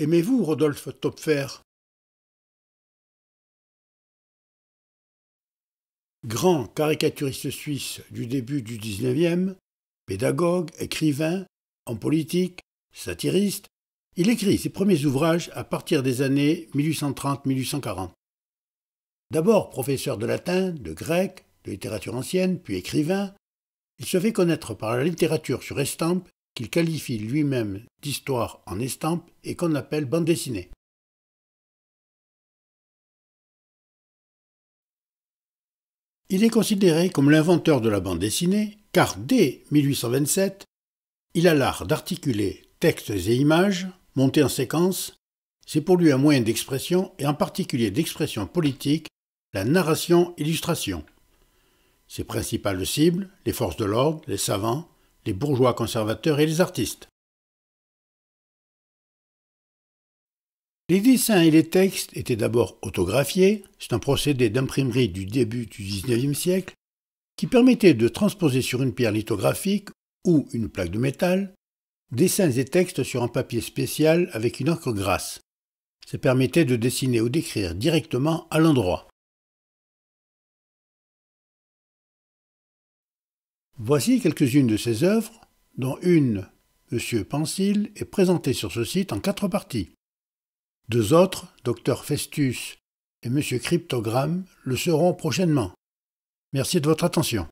Aimez-vous Rodolphe Topfer Grand caricaturiste suisse du début du XIXe, pédagogue, écrivain, en politique, satiriste, il écrit ses premiers ouvrages à partir des années 1830-1840. D'abord professeur de latin, de grec, de littérature ancienne, puis écrivain, il se fait connaître par la littérature sur estampes qu'il qualifie lui-même d'histoire en estampe et qu'on appelle bande dessinée. Il est considéré comme l'inventeur de la bande dessinée car dès 1827, il a l'art d'articuler textes et images montés en séquence. C'est pour lui un moyen d'expression et en particulier d'expression politique, la narration-illustration. Ses principales cibles, les forces de l'ordre, les savants, les bourgeois conservateurs et les artistes. Les dessins et les textes étaient d'abord autographiés, c'est un procédé d'imprimerie du début du XIXe siècle qui permettait de transposer sur une pierre lithographique ou une plaque de métal dessins et textes sur un papier spécial avec une encre grasse. Ça permettait de dessiner ou d'écrire directement à l'endroit. Voici quelques-unes de ses œuvres, dont une, Monsieur Pensil, est présentée sur ce site en quatre parties. Deux autres, Docteur Festus et Monsieur Cryptogramme, le seront prochainement. Merci de votre attention.